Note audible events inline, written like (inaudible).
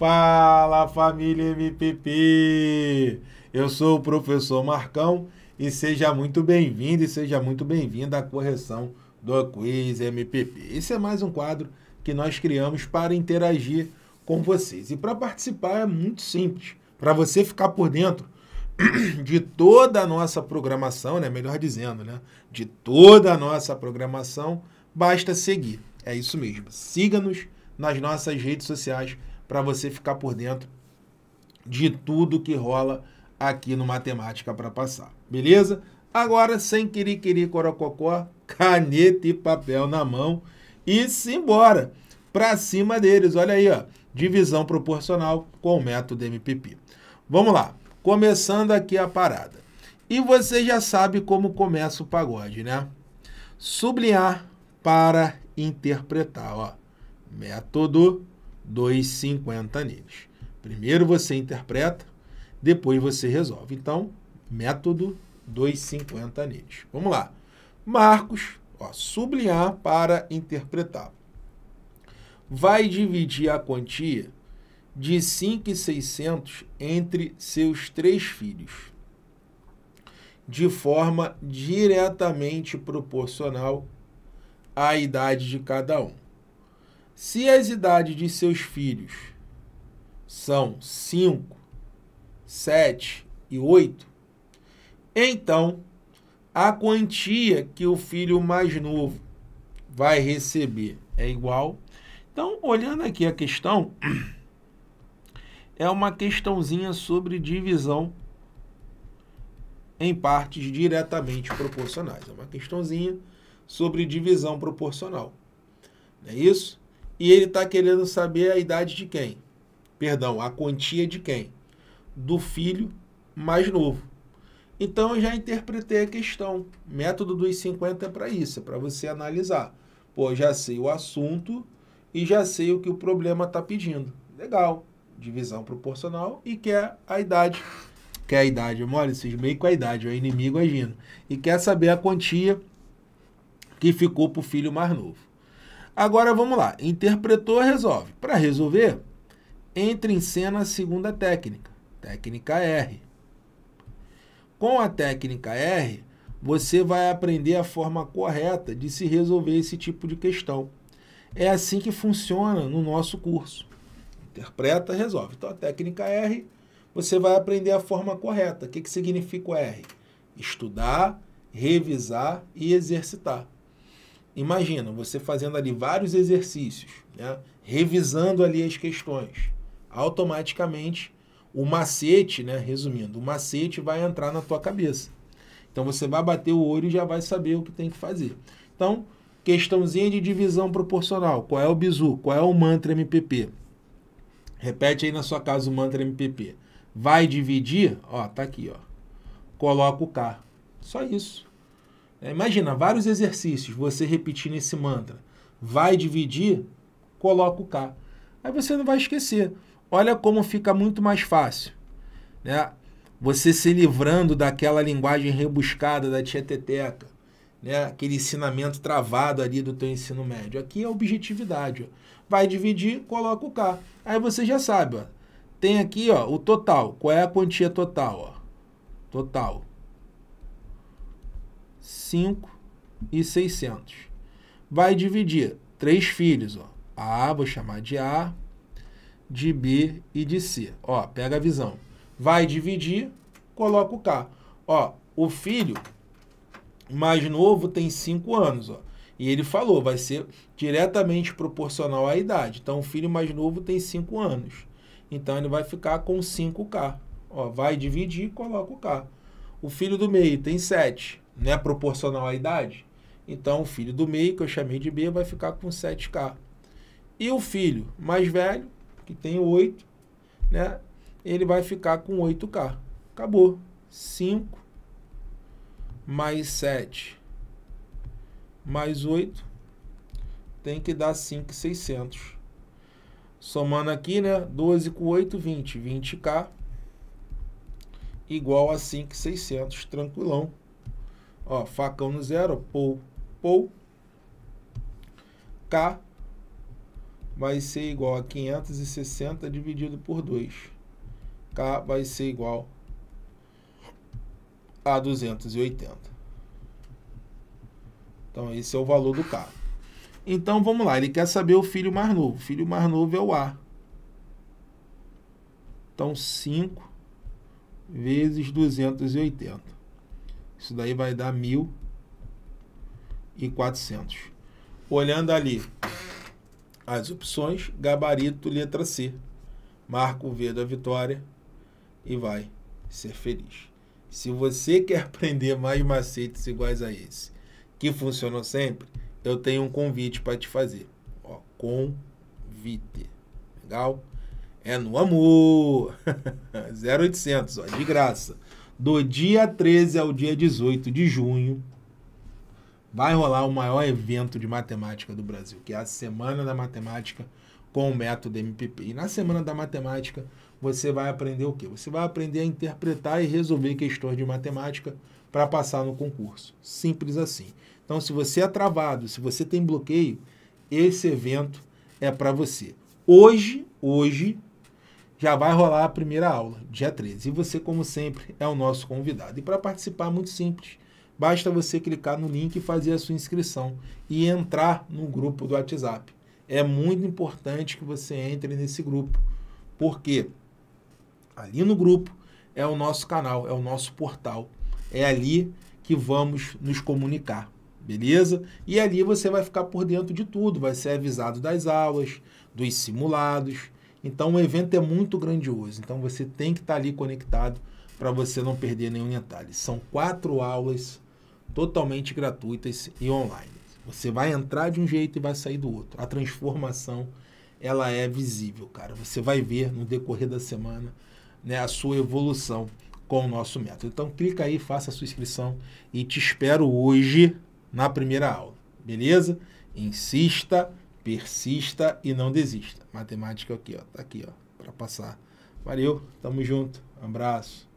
Fala família MPP! Eu sou o professor Marcão e seja muito bem-vindo e seja muito bem-vinda à correção do Quiz MPP. Esse é mais um quadro que nós criamos para interagir com vocês. E para participar é muito simples. Para você ficar por dentro (clears throat) de toda a nossa programação, né? melhor dizendo, né? de toda a nossa programação, basta seguir. É isso mesmo. Siga-nos nas nossas redes sociais para você ficar por dentro de tudo que rola aqui no Matemática para Passar. Beleza? Agora, sem querer, querer, corococó, caneta e papel na mão e simbora para cima deles. Olha aí, ó, divisão proporcional com o método MPP. Vamos lá, começando aqui a parada. E você já sabe como começa o pagode, né? Sublinhar para interpretar, ó. Método 2,50 neles. Primeiro você interpreta, depois você resolve. Então, método 2,50 neles. Vamos lá. Marcos, ó, sublinhar para interpretar. Vai dividir a quantia de 5,600 entre seus três filhos, de forma diretamente proporcional à idade de cada um. Se as idades de seus filhos são 5, 7 e 8, então a quantia que o filho mais novo vai receber é igual. Então, olhando aqui a questão, é uma questãozinha sobre divisão em partes diretamente proporcionais. É uma questãozinha sobre divisão proporcional. Não é isso? E ele está querendo saber a idade de quem? Perdão, a quantia de quem? Do filho mais novo. Então eu já interpretei a questão. Método dos 50 é para isso, é para você analisar. Pô, já sei o assunto e já sei o que o problema está pedindo. Legal. Divisão proporcional e quer a idade. Quer a idade, mole, meio com a idade, é o inimigo agindo. E quer saber a quantia que ficou para o filho mais novo. Agora vamos lá, interpretou, resolve. Para resolver, entra em cena a segunda técnica, técnica R. Com a técnica R, você vai aprender a forma correta de se resolver esse tipo de questão. É assim que funciona no nosso curso. Interpreta, resolve. Então, a técnica R, você vai aprender a forma correta. O que, que significa o R? Estudar, revisar e exercitar imagina você fazendo ali vários exercícios, né? revisando ali as questões, automaticamente o macete, né? resumindo, o macete vai entrar na tua cabeça. Então você vai bater o olho e já vai saber o que tem que fazer. Então, questãozinha de divisão proporcional. Qual é o bizu? Qual é o mantra MPP? Repete aí na sua casa o mantra MPP. Vai dividir? Ó, tá aqui, ó. Coloca o K. Só isso. É, imagina, vários exercícios, você repetindo esse mantra. Vai dividir, coloca o K. Aí você não vai esquecer. Olha como fica muito mais fácil. Né? Você se livrando daquela linguagem rebuscada da tieteteca, né? aquele ensinamento travado ali do teu ensino médio. Aqui é objetividade. Ó. Vai dividir, coloca o K. Aí você já sabe. Ó. Tem aqui ó, o total. Qual é a quantia total? Ó? Total. 5 e 600. Vai dividir três filhos, ó. A, vou chamar de A, de B e de C. Ó, pega a visão. Vai dividir, coloca o K. Ó, o filho mais novo tem 5 anos, ó. E ele falou, vai ser diretamente proporcional à idade. Então, o filho mais novo tem 5 anos. Então, ele vai ficar com 5K. Ó, vai dividir, coloca o K. O filho do meio tem 7 não né, proporcional à idade. Então, o filho do meio, que eu chamei de B, vai ficar com 7K. E o filho mais velho, que tem 8, né? Ele vai ficar com 8K. Acabou. 5 mais 7 mais 8 tem que dar 5,600. Somando aqui, né? 12 com 8, 20. 20K igual a 5,600. Tranquilão. Ó, facão no zero, pou, pou. K vai ser igual a 560 dividido por 2. K vai ser igual a 280. Então, esse é o valor do K. Então, vamos lá. Ele quer saber o filho mais novo. O filho mais novo é o A. Então, 5 vezes 280. Isso daí vai dar 1.400. Olhando ali as opções, gabarito, letra C. Marca o V da vitória e vai ser feliz. Se você (laughs) quer aprender mais macetes iguais a esse, que funcionam sempre, eu tenho um convite para te fazer. Ó, convite. Legal? É no amor. 0800, (laughs) ó, de graça do dia 13 ao dia 18 de junho, vai rolar o maior evento de matemática do Brasil, que é a Semana da Matemática com o método MPP. E na Semana da Matemática, você vai aprender o quê? Você vai aprender a interpretar e resolver questões de matemática para passar no concurso. Simples assim. Então, se você é travado, se você tem bloqueio, esse evento é para você. Hoje, hoje, já vai rolar a primeira aula, dia 13. E você, como sempre, é o nosso convidado. E para participar, muito simples. Basta você clicar no link e fazer a sua inscrição e entrar no grupo do WhatsApp. É muito importante que você entre nesse grupo, porque ali no grupo é o nosso canal, é o nosso portal. É ali que vamos nos comunicar, beleza? E ali você vai ficar por dentro de tudo, vai ser avisado das aulas, dos simulados, então o evento é muito grandioso. Então você tem que estar tá ali conectado para você não perder nenhum detalhe. São quatro aulas totalmente gratuitas e online. Você vai entrar de um jeito e vai sair do outro. A transformação ela é visível, cara. Você vai ver no decorrer da semana né, a sua evolução com o nosso método. Então clica aí, faça a sua inscrição e te espero hoje na primeira aula. Beleza? Insista persista e não desista. Matemática aqui, ó, tá aqui, ó, para passar. Valeu, tamo junto. Um abraço.